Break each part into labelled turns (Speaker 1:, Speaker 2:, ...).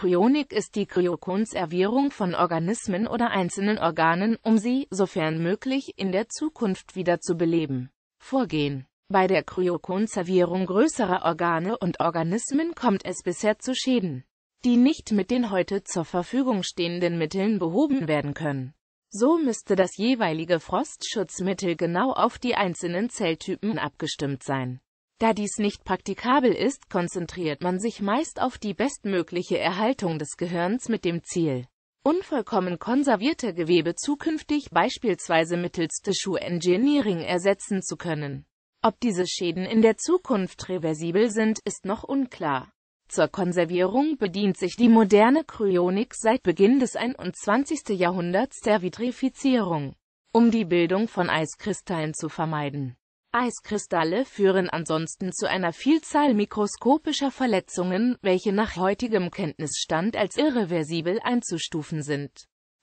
Speaker 1: Kryonik ist die Kryokonservierung von Organismen oder einzelnen Organen, um sie, sofern möglich, in der Zukunft wieder zu beleben. Vorgehen Bei der Kryokonservierung größerer Organe und Organismen kommt es bisher zu Schäden, die nicht mit den heute zur Verfügung stehenden Mitteln behoben werden können. So müsste das jeweilige Frostschutzmittel genau auf die einzelnen Zelltypen abgestimmt sein. Da dies nicht praktikabel ist, konzentriert man sich meist auf die bestmögliche Erhaltung des Gehirns mit dem Ziel, unvollkommen konservierte Gewebe zukünftig beispielsweise mittels Tissue Engineering ersetzen zu können. Ob diese Schäden in der Zukunft reversibel sind, ist noch unklar. Zur Konservierung bedient sich die moderne Kryonik seit Beginn des 21. Jahrhunderts der Vitrifizierung, um die Bildung von Eiskristallen zu vermeiden. Eiskristalle führen ansonsten zu einer Vielzahl mikroskopischer Verletzungen, welche nach heutigem Kenntnisstand als irreversibel einzustufen sind.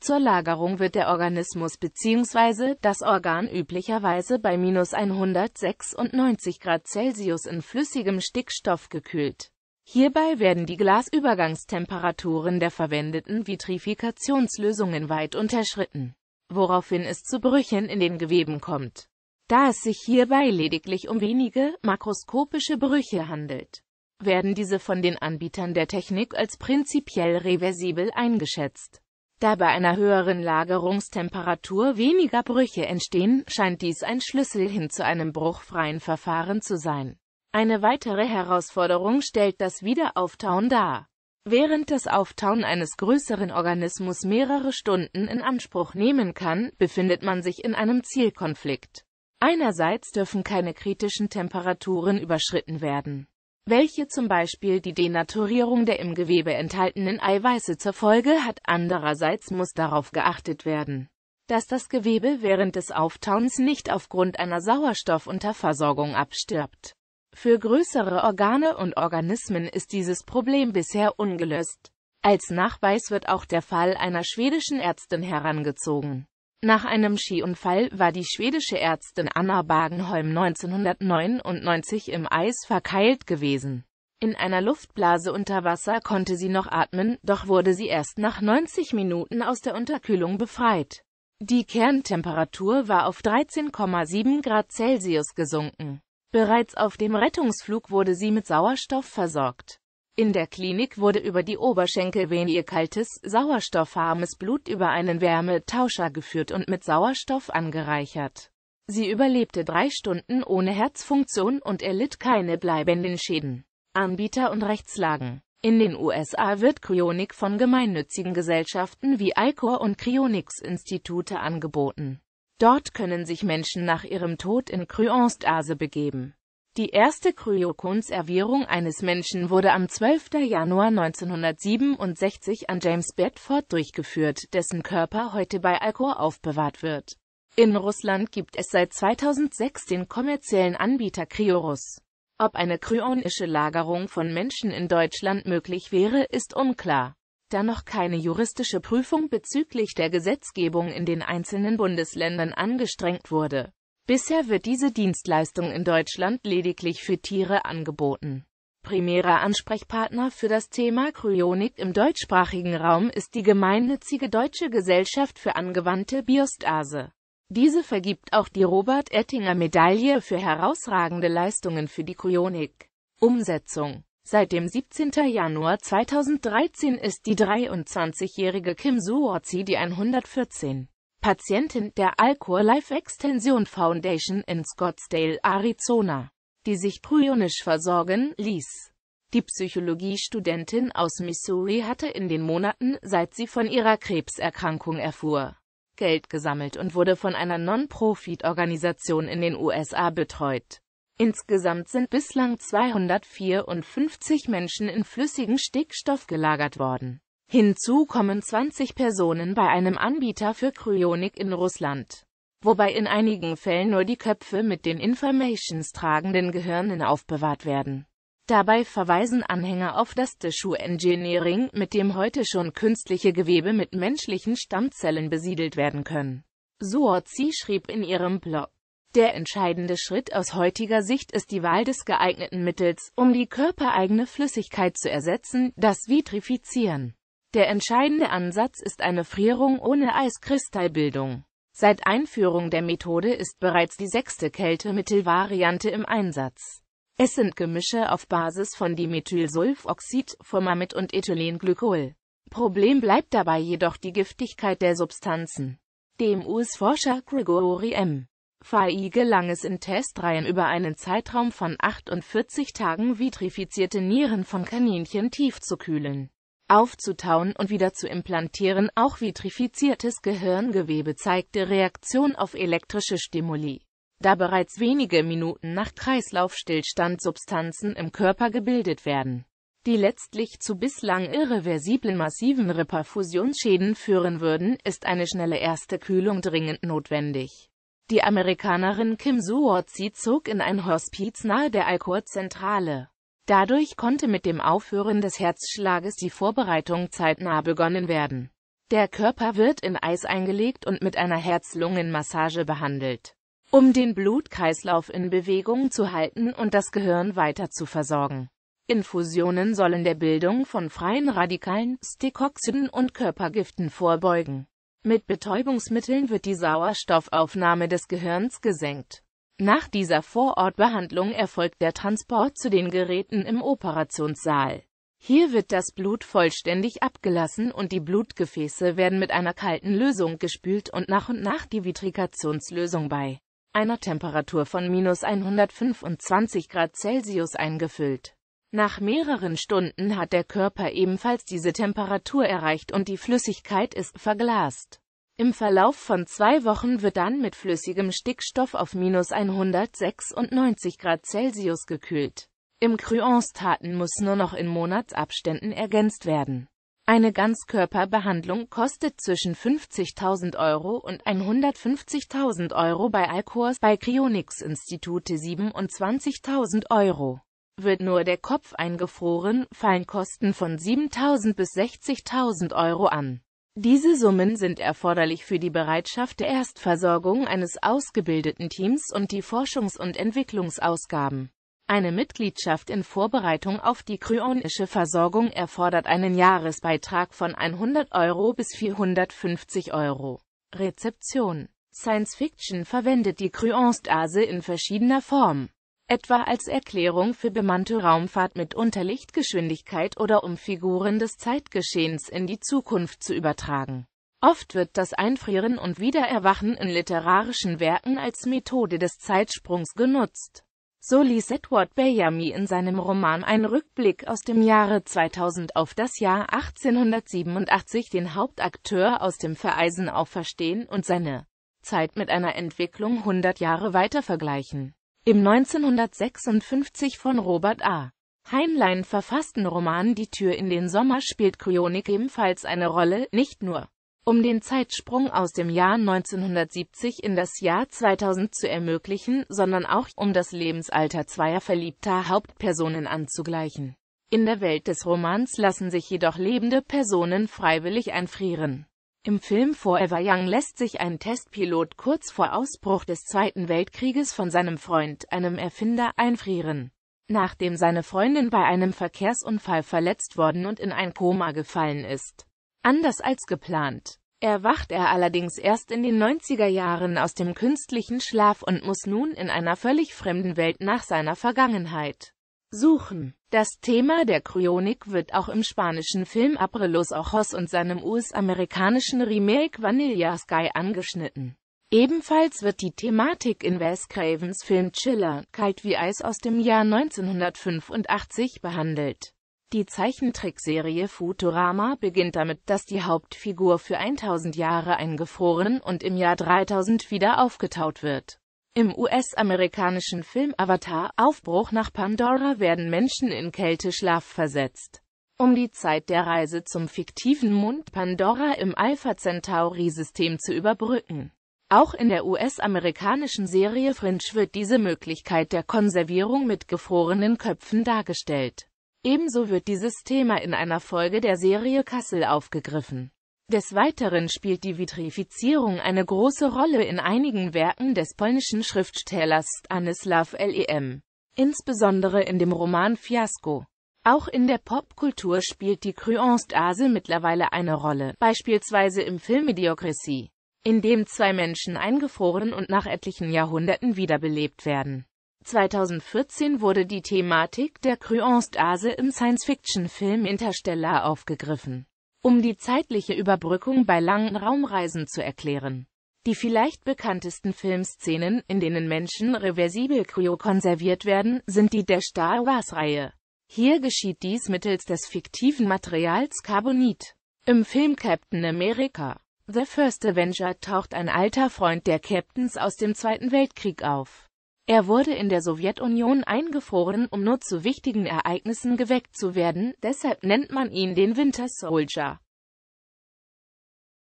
Speaker 1: Zur Lagerung wird der Organismus bzw. das Organ üblicherweise bei minus 196 Grad Celsius in flüssigem Stickstoff gekühlt. Hierbei werden die Glasübergangstemperaturen der verwendeten Vitrifikationslösungen weit unterschritten, woraufhin es zu Brüchen in den Geweben kommt. Da es sich hierbei lediglich um wenige, makroskopische Brüche handelt, werden diese von den Anbietern der Technik als prinzipiell reversibel eingeschätzt. Da bei einer höheren Lagerungstemperatur weniger Brüche entstehen, scheint dies ein Schlüssel hin zu einem bruchfreien Verfahren zu sein. Eine weitere Herausforderung stellt das Wiederauftauen dar. Während das Auftauen eines größeren Organismus mehrere Stunden in Anspruch nehmen kann, befindet man sich in einem Zielkonflikt. Einerseits dürfen keine kritischen Temperaturen überschritten werden, welche zum Beispiel die Denaturierung der im Gewebe enthaltenen Eiweiße zur Folge hat. Andererseits muss darauf geachtet werden, dass das Gewebe während des Auftaunens nicht aufgrund einer Sauerstoffunterversorgung abstirbt. Für größere Organe und Organismen ist dieses Problem bisher ungelöst. Als Nachweis wird auch der Fall einer schwedischen Ärztin herangezogen nach einem Skiunfall war die schwedische Ärztin Anna Bagenholm 1999 im Eis verkeilt gewesen. In einer Luftblase unter Wasser konnte sie noch atmen, doch wurde sie erst nach 90 Minuten aus der Unterkühlung befreit. Die Kerntemperatur war auf 13,7 Grad Celsius gesunken. Bereits auf dem Rettungsflug wurde sie mit Sauerstoff versorgt. In der Klinik wurde über die Oberschenkelvene ihr kaltes, sauerstoffarmes Blut über einen Wärmetauscher geführt und mit Sauerstoff angereichert. Sie überlebte drei Stunden ohne Herzfunktion und erlitt keine bleibenden Schäden. Anbieter und Rechtslagen In den USA wird Kryonik von gemeinnützigen Gesellschaften wie Alcor und Kryonics-Institute angeboten. Dort können sich Menschen nach ihrem Tod in Kryonstase begeben. Die erste Kryokonservierung eines Menschen wurde am 12. Januar 1967 an James Bedford durchgeführt, dessen Körper heute bei Alkohol aufbewahrt wird. In Russland gibt es seit 2006 den kommerziellen Anbieter Kryorus. Ob eine kryonische Lagerung von Menschen in Deutschland möglich wäre, ist unklar, da noch keine juristische Prüfung bezüglich der Gesetzgebung in den einzelnen Bundesländern angestrengt wurde Bisher wird diese Dienstleistung in Deutschland lediglich für Tiere angeboten. Primärer Ansprechpartner für das Thema Kryonik im deutschsprachigen Raum ist die gemeinnützige Deutsche Gesellschaft für angewandte Biostase. Diese vergibt auch die Robert-Ettinger-Medaille für herausragende Leistungen für die Kryonik. Umsetzung Seit dem 17. Januar 2013 ist die 23-jährige Kim Suozi die 114. Patientin der Alcor Life Extension Foundation in Scottsdale, Arizona, die sich prionisch versorgen ließ. Die Psychologiestudentin aus Missouri hatte in den Monaten, seit sie von ihrer Krebserkrankung erfuhr, Geld gesammelt und wurde von einer Non-Profit-Organisation in den USA betreut. Insgesamt sind bislang 254 Menschen in flüssigen Stickstoff gelagert worden. Hinzu kommen 20 Personen bei einem Anbieter für Kryonik in Russland, wobei in einigen Fällen nur die Köpfe mit den Informations tragenden Gehirnen aufbewahrt werden. Dabei verweisen Anhänger auf das Tissue Engineering, mit dem heute schon künstliche Gewebe mit menschlichen Stammzellen besiedelt werden können. Suozi schrieb in ihrem Blog, der entscheidende Schritt aus heutiger Sicht ist die Wahl des geeigneten Mittels, um die körpereigene Flüssigkeit zu ersetzen, das Vitrifizieren. Der entscheidende Ansatz ist eine Frierung ohne Eiskristallbildung. Seit Einführung der Methode ist bereits die sechste Kältemittelvariante im Einsatz. Es sind Gemische auf Basis von Dimethylsulfoxid, Formamid und Ethylenglykol. Problem bleibt dabei jedoch die Giftigkeit der Substanzen. Dem US-Forscher Gregory M. Fai gelang es in Testreihen über einen Zeitraum von 48 Tagen vitrifizierte Nieren von Kaninchen tief zu kühlen aufzutauen und wieder zu implantieren. Auch vitrifiziertes Gehirngewebe zeigte Reaktion auf elektrische Stimuli. Da bereits wenige Minuten nach Kreislaufstillstand Substanzen im Körper gebildet werden, die letztlich zu bislang irreversiblen massiven Reperfusionsschäden führen würden, ist eine schnelle erste Kühlung dringend notwendig. Die Amerikanerin Kim Suozi zog in ein Hospiz nahe der Alkoholzentrale. Dadurch konnte mit dem Aufhören des Herzschlages die Vorbereitung zeitnah begonnen werden. Der Körper wird in Eis eingelegt und mit einer Herz-Lungen-Massage behandelt, um den Blutkreislauf in Bewegung zu halten und das Gehirn weiter zu versorgen. Infusionen sollen der Bildung von freien Radikalen, Stickoxiden und Körpergiften vorbeugen. Mit Betäubungsmitteln wird die Sauerstoffaufnahme des Gehirns gesenkt. Nach dieser Vorortbehandlung erfolgt der Transport zu den Geräten im Operationssaal. Hier wird das Blut vollständig abgelassen und die Blutgefäße werden mit einer kalten Lösung gespült und nach und nach die Vitrikationslösung bei einer Temperatur von minus 125 Grad Celsius eingefüllt. Nach mehreren Stunden hat der Körper ebenfalls diese Temperatur erreicht und die Flüssigkeit ist verglast. Im Verlauf von zwei Wochen wird dann mit flüssigem Stickstoff auf minus 196 Grad Celsius gekühlt. Im Kryostaten muss nur noch in Monatsabständen ergänzt werden. Eine Ganzkörperbehandlung kostet zwischen 50.000 Euro und 150.000 Euro bei Alcors, bei Cryonics Institute 27.000 Euro. Wird nur der Kopf eingefroren, fallen Kosten von 7.000 bis 60.000 Euro an. Diese Summen sind erforderlich für die Bereitschaft der Erstversorgung eines ausgebildeten Teams und die Forschungs- und Entwicklungsausgaben. Eine Mitgliedschaft in Vorbereitung auf die kryonische Versorgung erfordert einen Jahresbeitrag von 100 Euro bis 450 Euro. Rezeption Science Fiction verwendet die Kryonstase in verschiedener Form etwa als Erklärung für bemannte Raumfahrt mit Unterlichtgeschwindigkeit oder um Figuren des Zeitgeschehens in die Zukunft zu übertragen. Oft wird das Einfrieren und Wiedererwachen in literarischen Werken als Methode des Zeitsprungs genutzt. So ließ Edward Bellamy in seinem Roman Ein Rückblick aus dem Jahre 2000 auf das Jahr 1887 den Hauptakteur aus dem Vereisen auferstehen und seine Zeit mit einer Entwicklung 100 Jahre weiter vergleichen. Im 1956 von Robert A. Heinlein verfassten Roman Die Tür in den Sommer spielt Kryonik ebenfalls eine Rolle, nicht nur um den Zeitsprung aus dem Jahr 1970 in das Jahr 2000 zu ermöglichen, sondern auch, um das Lebensalter zweier verliebter Hauptpersonen anzugleichen. In der Welt des Romans lassen sich jedoch lebende Personen freiwillig einfrieren. Im Film Forever Young lässt sich ein Testpilot kurz vor Ausbruch des Zweiten Weltkrieges von seinem Freund, einem Erfinder, einfrieren. Nachdem seine Freundin bei einem Verkehrsunfall verletzt worden und in ein Koma gefallen ist. Anders als geplant. Erwacht er allerdings erst in den 90er Jahren aus dem künstlichen Schlaf und muss nun in einer völlig fremden Welt nach seiner Vergangenheit suchen. Das Thema der Chronik wird auch im spanischen Film Abre Ojos und seinem US-amerikanischen Remake Vanilla Sky angeschnitten. Ebenfalls wird die Thematik in Wes Cravens Film Chiller, Kalt wie Eis aus dem Jahr 1985 behandelt. Die Zeichentrickserie Futurama beginnt damit, dass die Hauptfigur für 1000 Jahre eingefroren und im Jahr 3000 wieder aufgetaut wird. Im US-amerikanischen Film Avatar Aufbruch nach Pandora werden Menschen in Kälteschlaf versetzt. Um die Zeit der Reise zum fiktiven Mund Pandora im Alpha Centauri-System zu überbrücken. Auch in der US-amerikanischen Serie Fringe wird diese Möglichkeit der Konservierung mit gefrorenen Köpfen dargestellt. Ebenso wird dieses Thema in einer Folge der Serie Kassel aufgegriffen. Des Weiteren spielt die Vitrifizierung eine große Rolle in einigen Werken des polnischen Schriftstellers Stanislaw Lem, insbesondere in dem Roman Fiasko. Auch in der Popkultur spielt die Kryanstase mittlerweile eine Rolle, beispielsweise im Film Idiocracy, in dem zwei Menschen eingefroren und nach etlichen Jahrhunderten wiederbelebt werden. 2014 wurde die Thematik der Kryanstase im Science-Fiction-Film Interstellar aufgegriffen um die zeitliche Überbrückung bei langen Raumreisen zu erklären. Die vielleicht bekanntesten Filmszenen, in denen Menschen reversibel kryokonserviert werden, sind die der Star Wars-Reihe. Hier geschieht dies mittels des fiktiven Materials Carbonit. Im Film Captain America The First Avenger taucht ein alter Freund der Captains aus dem Zweiten Weltkrieg auf. Er wurde in der Sowjetunion eingefroren, um nur zu wichtigen Ereignissen geweckt zu werden, deshalb nennt man ihn den Winter Soldier.